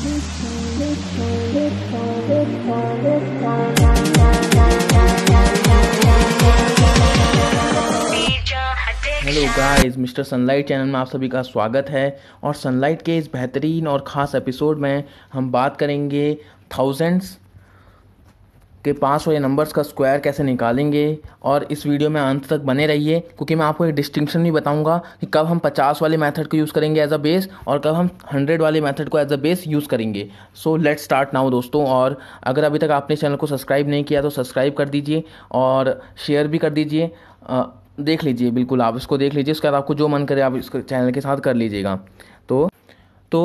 hello guys mister Sunlight channel में आप सभी का स्वागत है और सनलाइट के इस बेहतरीन और ख़ास एपिसोड में हम बात करेंगे थाउजेंड्स कि पास हुए नंबर्स का स्क्वायर कैसे निकालेंगे और इस वीडियो में अंत तक बने रहिए क्योंकि मैं आपको एक डिस्टिंक्शन भी बताऊंगा कि कब हम 50 वाले मेथड को यूज़ करेंगे एज अ बेस और कब हम 100 वाले मेथड को एज अ बेस यूज़ करेंगे सो लेट्स स्टार्ट नाउ दोस्तों और अगर अभी तक आपने चैनल को सब्सक्राइब नहीं किया तो सब्सक्राइब कर दीजिए और शेयर भी कर दीजिए देख लीजिए बिल्कुल आप इसको देख लीजिए इसके बाद आपको जो मन करे आप इस चैनल के साथ कर लीजिएगा तो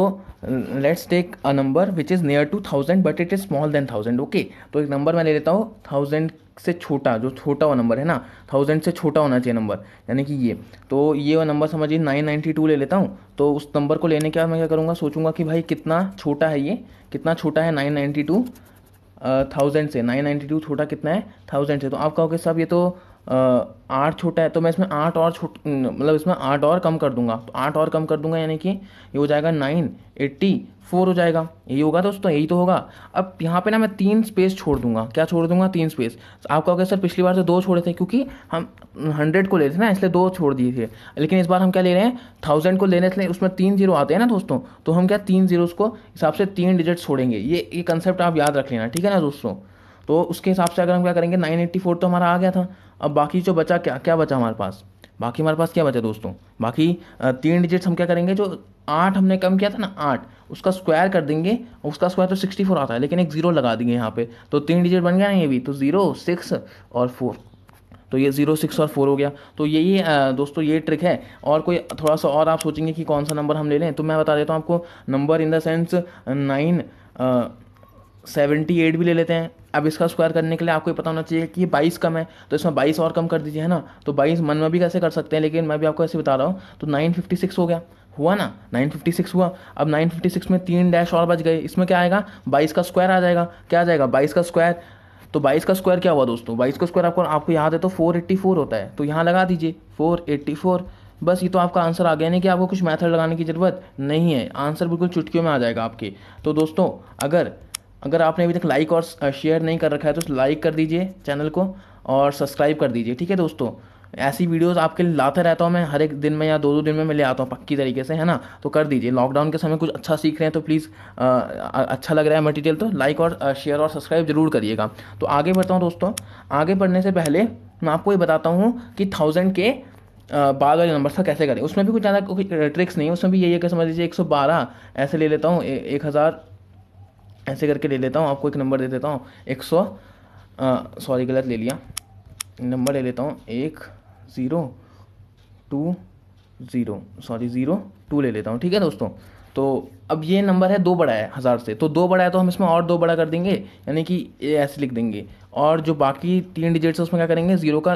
let's take a number which is near to thousand but it is small than thousand okay तो एक नंबर मैं ले लेता हूँ थाउजेंड से छोटा जो छोटा हुआ नंबर है ना थाउजेंड से छोटा होना चाहिए नंबर यानी कि ये तो ये वो नंबर समझिए नाइन नाइन्टी टू ले लेता हूँ तो उस नंबर को लेने के बाद मैं क्या करूँगा सोचूंगा कि भाई कितना छोटा है ये कितना छोटा है नाइन नाइन्टी टू थाउजेंड से नाइन नाइन्टी टू छोटा कितना है थाउजेंड से तो आप कहोगे सब ये तो आठ छोटा है तो मैं इसमें आठ और छोट मतलब इसमें आठ और कम कर दूंगा तो आठ और कम कर दूंगा यानी कि ये हो जाएगा नाइन एट्टी फोर हो जाएगा यही होगा दोस्तों यही तो होगा अब यहाँ पे ना मैं तीन स्पेस छोड़ दूंगा क्या छोड़ दूंगा तीन स्पेस आप कहोगे सर पिछली बार तो दो छोड़े थे क्योंकि हम हंड्रेड को ले थे ना इसलिए दो छोड़ दिए थे लेकिन इस बार हम क्या ले रहे हैं थाउजेंड को लेने इसलिए उसमें तीन जीरो आते हैं ना दोस्तों तो हम क्या तीन जीरो को हिसाब से तीन डिजिट छोड़ेंगे ये ये कंसेप्ट आप याद रख लेना ठीक है ना दोस्तों तो उसके हिसाब से अगर हम क्या करेंगे नाइन एट्टी फोर तो हमारा आ गया था अब बाकी जो बचा क्या क्या बचा हमारे पास बाकी हमारे पास क्या बचा दोस्तों बाकी तीन डिजिट्स हम क्या करेंगे जो आठ हमने कम किया था ना आठ उसका स्क्वायर कर देंगे उसका स्क्वायर तो सिक्सटी फोर आता है लेकिन एक ज़ीरो लगा देंगे यहाँ पे तो तीन डिजिट बन गया ना ये भी तो ज़ीरो सिक्स और फोर तो ये ज़ीरो सिक्स और फोर हो गया तो यही दोस्तों ये ट्रिक है और कोई थोड़ा सा और आप सोचेंगे कि कौन सा नंबर हम ले लें तो मैं बता देता हूँ आपको number in the sense nine seventy eight भी ले लेते हैं अब इसका स्क्वायर करने के लिए आपको ये पता होना चाहिए कि बाईस कम है तो इसमें बाईस और कम कर दीजिए है ना तो बाईस मन में भी कैसे कर सकते हैं लेकिन मैं भी आपको ऐसे बता रहा हूँ तो नाइन फिफ्टी सिक्स हो गया हुआ ना 956 हुआ अब 956 में तीन डैश और बच गए इसमें क्या आएगा बाईस का स्क्वायर आ जाएगा क्या आ जाएगा बाईस का स्क्वायर तो बाईस का स्क्वायर क्या हुआ दोस्तों बाईस का स्क्वायर आपको आपको याद है तो 484 होता है तो यहाँ लगा दीजिए 484 बस ये तो आपका आंसर आ गया नहीं कि आपको कुछ मेथड लगाने की ज़रूरत नहीं है आंसर बिल्कुल चुटकियों में आ जाएगा आपके तो दोस्तों अगर अगर आपने अभी तक लाइक और शेयर uh, नहीं कर रखा है तो लाइक कर दीजिए चैनल को और सब्सक्राइब कर दीजिए ठीक है दोस्तों ऐसी वीडियोस आपके लिए लाता रहता हूँ मैं हर एक दिन में या दो दो दिन में मैं ले आता हूँ पक्की तरीके से है ना तो कर दीजिए लॉकडाउन के समय कुछ अच्छा सीख रहे हैं तो प्लीज़ uh, अच्छा लग रहा है मटेरियल तो लाइक और शेयर uh, और सब्सक्राइब जरूर करिएगा तो आगे बढ़ता हूँ दोस्तों आगे बढ़ने से पहले मैं आपको ये बताता हूँ कि थाउजेंड के बाद वाले नंबर था कैसे करें उसमें भी कुछ ज़्यादा ट्रिक्स नहीं है उसमें भी यही है कि समझ लीजिए एक सौ बारह ऐसे ले लेता हूँ एक हज़ार ऐसे करके ले लेता हूँ आपको एक नंबर दे देता हूँ एक सौ सॉरी गलत ले लिया नंबर ले लेता हूँ एक zero two zero sorry zero two ले लेता हूँ ठीक है दोस्तों तो अब ये नंबर है दो बड़ा है हज़ार से तो दो बड़ा है तो हम इसमें और दो बड़ा कर देंगे यानी कि ऐसे लिख देंगे और जो बाकी तीन डिजिट्स उसमें क्या करेंगे ज़ीरो का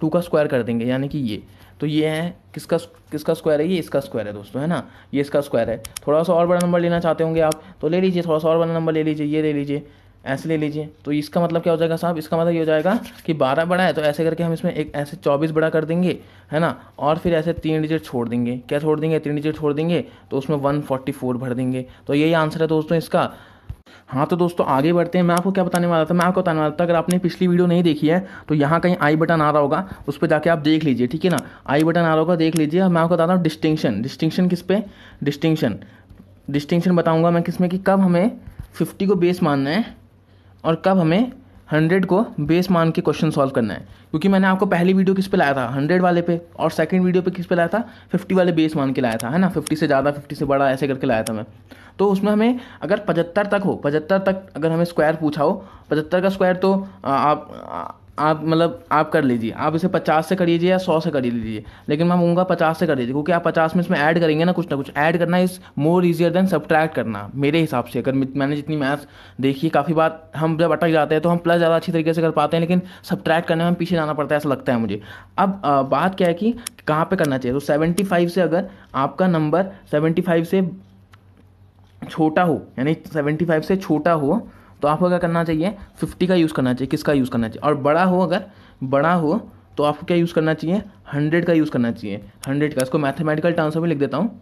टू का स्क्वायर कर देंगे यानी कि ये तो ये है किसका किसका स्क्वायर है ये इसका स्क्वायर है दोस्तों है ना ये इसका स्क्वायर है थोड़ा सा और बड़ा नंबर लेना चाहते होंगे आप तो ले लीजिए थोड़ा सा और बड़ा नंबर ले लीजिए ये ले लीजिए ऐसे ले लीजिए तो इसका मतलब क्या हो जाएगा साहब इसका मतलब ये हो जाएगा कि बारह बड़ा है तो ऐसे करके हम इसमें एक ऐसे चौबीस बड़ा कर देंगे है ना और फिर ऐसे तीन डिजिट छोड़ देंगे क्या छोड़ देंगे तीन डिजिट छोड़ देंगे तो उसमें वन फोर्टी फोर भर देंगे तो यही आंसर है दोस्तों इसका हाँ तो दोस्तों आगे बढ़ते हैं मैं आपको क्या बताने वाला था मैं आपको बताने वाला था अगर आपने पिछली वीडियो नहीं देखी है तो यहाँ कहीं आई बटन आ रहा होगा उस पर जाके आप देख लीजिए ठीक है ना आई बटन आ रहा होगा देख लीजिए मैं आपको बताता हूँ डिस्टिंक्शन डिस्टिंक्शन किस पे डिस्टिंक्शन डिस्टिंक्शन बताऊँगा मैं किस में कि कब हमें फिफ्टी को बेस मानना है और कब हमें हंड्रेड को बेस मान के क्वेश्चन सॉल्व करना है क्योंकि मैंने आपको पहली वीडियो किस पे लाया था हंड्रेड वाले पे और सेकंड वीडियो पे किस पे लाया था फिफ्टी वाले बेस मान के लाया था है ना फिफ्टी से ज़्यादा फिफ्टी से बड़ा ऐसे करके लाया था मैं तो उसमें हमें अगर पचहत्तर तक हो पचहत्तर तक अगर हमें स्क्वायर पूछा हो पचहत्तर का स्क्वायर तो आप आप मतलब आप कर लीजिए आप इसे पचास से करिए या सौ से कर लीजिए लेकिन मैं कहूँगा पचास से कर लीजिए क्योंकि आप पचास में इसमें ऐड करेंगे ना कुछ ना कुछ ऐड करना is more easier than subtract करना मेरे हिसाब से अगर मैंने जितनी मैथ देखी काफ़ी बार हम जब अटक जाते हैं तो हम प्लस ज़्यादा अच्छी तरीके से कर पाते हैं लेकिन सब्ट्रैक्ट करने में पीछे जाना पड़ता है ऐसा लगता है मुझे अब बात क्या है कि कहाँ पर करना चाहिए तो सेवेंटी फाइव से अगर आपका नंबर सेवेंटी फाइव से छोटा हो यानी सेवेंटी फाइव से छोटा हो तो आपको क्या करना चाहिए फिफ्टी का यूज़ करना चाहिए किसका यूज़ करना चाहिए और बड़ा हो अगर बड़ा हो तो आपको क्या यूज़ करना चाहिए हंड्रेड का यूज़ करना चाहिए हंड्रेड का इसको मैथमेटिकल टर्म्स में लिख देता हूँ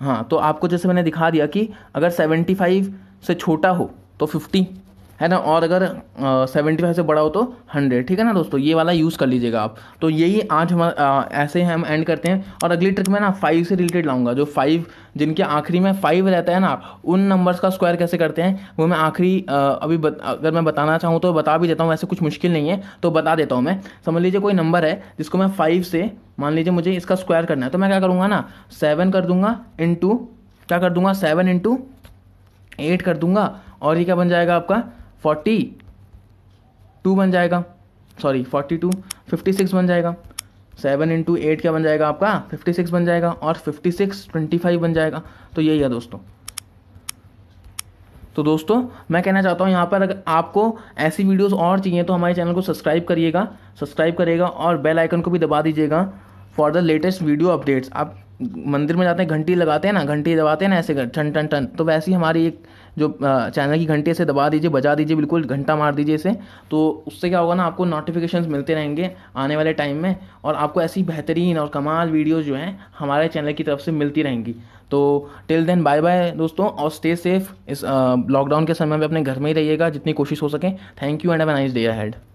हाँ तो आपको जैसे मैंने दिखा दिया कि अगर सेवेंटी फाइव से छोटा हो तो फिफ्टी है ना और अगर सेवेंटी फाइव से बड़ा हो तो हंड्रेड ठीक है ना दोस्तों ये वाला यूज़ कर लीजिएगा आप तो यही आज हम ऐसे ऐसे हम एंड करते हैं और अगली ट्रिक में ना फाइव से रिलेटेड लाऊंगा जो फाइव जिनके आखिरी में फाइव रहता है ना उन नंबर्स का स्क्वायर कैसे करते हैं वो मैं आखिरी अभी बत, अगर मैं बताना चाहूँ तो बता भी देता हूँ वैसे कुछ मुश्किल नहीं है तो बता देता हूँ मैं समझ लीजिए कोई नंबर है जिसको मैं फाइव से मान लीजिए मुझे इसका स्क्वायर करना है तो मैं क्या करूँगा ना सेवन कर दूंगा इंटू क्या कर दूंगा सेवन इंटू एट कर दूंगा और ये क्या बन जाएगा आपका फोर्टी टू बन जाएगा sorry forty two fifty six बन जाएगा सेवन इंटू एट क्या बन जाएगा आपका फिफ्टी सिक्स बन जाएगा और फिफ्टी सिक्स ट्वेंटी फाइव बन जाएगा तो यही है दोस्तों तो दोस्तों मैं कहना चाहता हूँ यहाँ पर अगर आपको ऐसी वीडियोस और चाहिए तो हमारे चैनल को सब्सक्राइब करिएगा सब्सक्राइब करिएगा और बेल आइकन को भी दबा दीजिएगा for the latest video updates आप मंदिर में जाते हैं घंटी लगाते हैं ना घंटी दबाते हैं ना ऐसे ठन ठन ठन तो वैसी हमारी एक जो चैनल की घंटी ऐसे दबा दीजिए बजा दीजिए बिल्कुल घंटा मार दीजिए इसे तो उससे क्या होगा ना आपको नोटिफिकेशंस मिलते रहेंगे आने वाले टाइम में और आपको ऐसी बेहतरीन और कमाल वीडियोज़ जो हैं हमारे चैनल की तरफ से मिलती रहेंगी तो टिल देन बाय बाय दोस्तों और स्टे सेफ इस लॉकडाउन के समय में अपने घर में ही रहिएगा जितनी कोशिश हो सके thank you and have nice day had